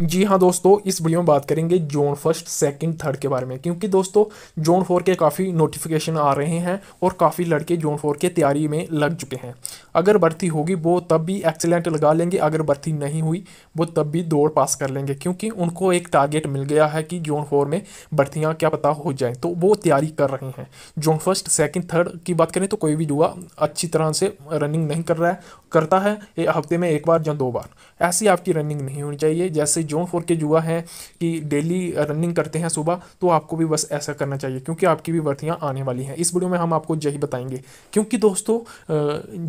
जी हाँ दोस्तों इस वीडियो में बात करेंगे जोन फर्स्ट सेकंड थर्ड के बारे में क्योंकि दोस्तों जोन फोर के काफ़ी नोटिफिकेशन आ रहे हैं और काफ़ी लड़के जोन फोर के तैयारी में लग चुके हैं अगर भर्ती होगी वो तब भी एक्सीलेंट लगा लेंगे अगर भर्ती नहीं हुई वो तब भी दौड़ पास कर लेंगे क्योंकि उनको एक टारगेट मिल गया है कि जोन फोर में भर्तियाँ क्या पता हो जाएँ तो वो तैयारी कर रहे हैं जोन फर्स्ट सेकेंड थर्ड की बात करें तो कोई भी युवा अच्छी तरह से रनिंग नहीं कर रहा है करता है हफ्ते में एक बार या दो बार ऐसी आपकी रनिंग नहीं होनी चाहिए जैसे जोन फोर के युवा हैं कि डेली रनिंग करते हैं सुबह तो आपको भी बस ऐसा करना चाहिए क्योंकि आपकी भी भर्तियाँ आने वाली हैं इस वीडियो में हम आपको यही बताएंगे क्योंकि दोस्तों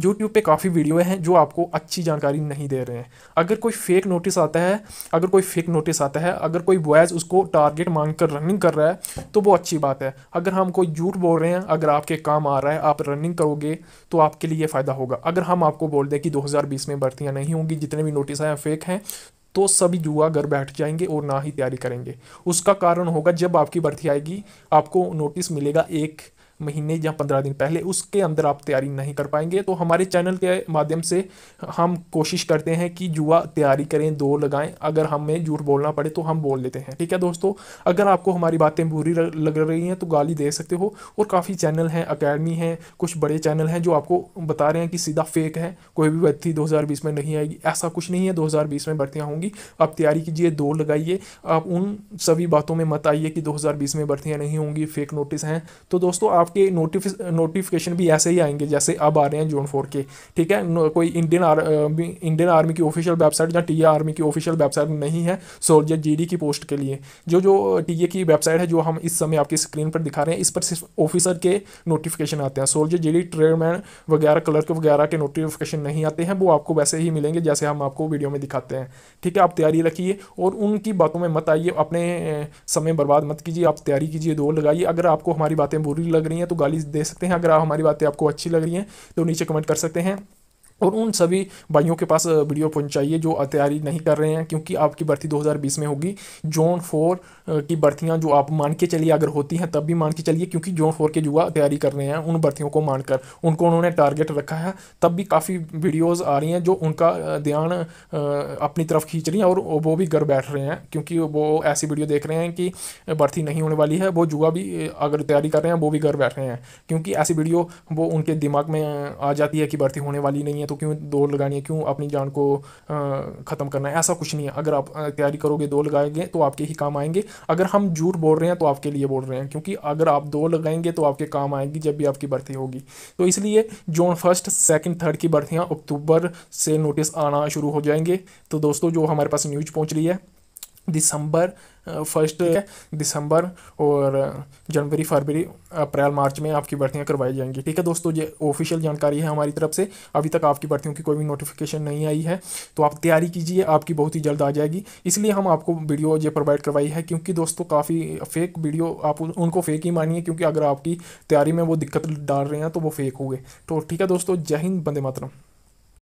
यूट्यूब यूट्यूब पे काफ़ी वीडियो हैं जो आपको अच्छी जानकारी नहीं दे रहे हैं अगर कोई फेक नोटिस आता है अगर कोई फेक नोटिस आता है अगर कोई बॉयज़ उसको टारगेट मांग कर रनिंग कर रहा है तो वो अच्छी बात है अगर हम कोई झूठ बोल रहे हैं अगर आपके काम आ रहा है आप रनिंग करोगे तो आपके लिए फ़ायदा होगा अगर हम आपको बोल दें कि दो में भर्तियाँ नहीं होंगी जितने भी नोटिस आए फेक हैं तो सभी युवा घर बैठ जाएंगे और ना ही तैयारी करेंगे उसका कारण होगा जब आपकी भर्ती आएगी आपको नोटिस मिलेगा एक महीने या पंद्रह दिन पहले उसके अंदर आप तैयारी नहीं कर पाएंगे तो हमारे चैनल के माध्यम से हम कोशिश करते हैं कि युवा तैयारी करें दो लगाएं अगर हमें झूठ बोलना पड़े तो हम बोल लेते हैं ठीक है दोस्तों अगर आपको हमारी बातें बुरी लग रही हैं तो गाली दे सकते हो और काफ़ी चैनल हैं अकेडमी हैं कुछ बड़े चैनल हैं जो आपको बता रहे हैं कि सीधा फेक है कोई भी भर्ती दो में नहीं आएगी ऐसा कुछ नहीं है दो में भर्तियाँ होंगी आप तैयारी कीजिए दो लगाइए आप उन सभी बातों में मत आइए कि दो में भर्तियाँ नहीं होंगी फेक नोटिस हैं तो दोस्तों आप आपके नोटिफ नोटिफिकेशन भी ऐसे ही आएंगे जैसे अब आ रहे हैं जोन फोर के ठीक है कोई इंडियन आर्मी इंडियन आर्मी की ऑफिशियल वेबसाइट या टी आर्मी की ऑफिशियल वेबसाइट नहीं है सोल्जर जी की पोस्ट के लिए जो जो टी की वेबसाइट है जो हम इस समय आपकी स्क्रीन पर दिखा रहे हैं इस पर सिर्फ ऑफिसर के नोटिफिकेशन आते हैं सोल्जर जी ट्रेडमैन वगैरह क्लर्क वगैरह के नोटिफिकेशन नहीं आते हैं वो आपको वैसे ही मिलेंगे जैसे हम आपको वीडियो में दिखाते हैं ठीक है आप तैयारी रखिए और उनकी बातों में मत आइए अपने समय बर्बाद मत कीजिए आप तैयारी कीजिए दौड़ लगाइए अगर आपको हमारी बातें बुरी लग रही है तो गाली दे सकते हैं अगर आप हमारी बातें आपको अच्छी लग रही हैं तो नीचे कमेंट कर सकते हैं और उन सभी भाइयों के पास वीडियो पहुंचाइए जो तैयारी नहीं कर रहे हैं क्योंकि आपकी भर्ती 2020 में होगी जोन फोर की भर्तियां जो आप मान के चलिए अगर होती हैं तब भी मान के चलिए क्योंकि जोन फोर के युवा तैयारी कर रहे हैं उन भर्तियों को मानकर उनको उन्होंने टारगेट रखा है तब भी काफ़ी वीडियोज़ आ रही हैं जो उनका ध्यान अपनी तरफ खींच रही हैं और वो भी घर बैठ रहे हैं क्योंकि वो ऐसी वीडियो देख रहे हैं कि भर्ती नहीं होने वाली है वो युवा भी अगर तैयारी कर रहे हैं वो भी घर बैठ रहे हैं क्योंकि ऐसी वीडियो वो उनके दिमाग में आ जाती है कि भर्ती होने वाली नहीं है तो क्यों दौड़ लगानी है क्यों अपनी जान को ख़त्म करना है ऐसा कुछ नहीं है अगर आप तैयारी करोगे दौड़ लगाएंगे तो आपके ही काम आएंगे अगर हम झूठ बोल रहे हैं तो आपके लिए बोल रहे हैं क्योंकि अगर आप दौड़ लगाएंगे तो आपके काम आएंगी जब भी आपकी भर्ती होगी तो इसलिए जून फर्स्ट सेकेंड थर्ड की बर्थियाँ अक्टूबर से नोटिस आना शुरू हो जाएंगे तो दोस्तों जो हमारे पास न्यूज पहुँच रही है दिसंबर फर्स्ट दिसंबर और जनवरी फरवरी अप्रैल मार्च में आपकी भर्तियाँ करवाई जाएंगी ठीक है दोस्तों ये ऑफिशियल जानकारी है हमारी तरफ से अभी तक आपकी भर्तियों की कोई भी नोटिफिकेशन नहीं आई है तो आप तैयारी कीजिए आपकी बहुत ही जल्द आ जाएगी इसलिए हम आपको वीडियो ये प्रोवाइड करवाई है क्योंकि दोस्तों काफ़ी फेक वीडियो आप उनको फेक ही मानिए क्योंकि अगर आपकी तैयारी में वो दिक्कत डाल रहे हैं तो वो फेक हो तो ठीक है दोस्तों जय हिंद बंदे मातरम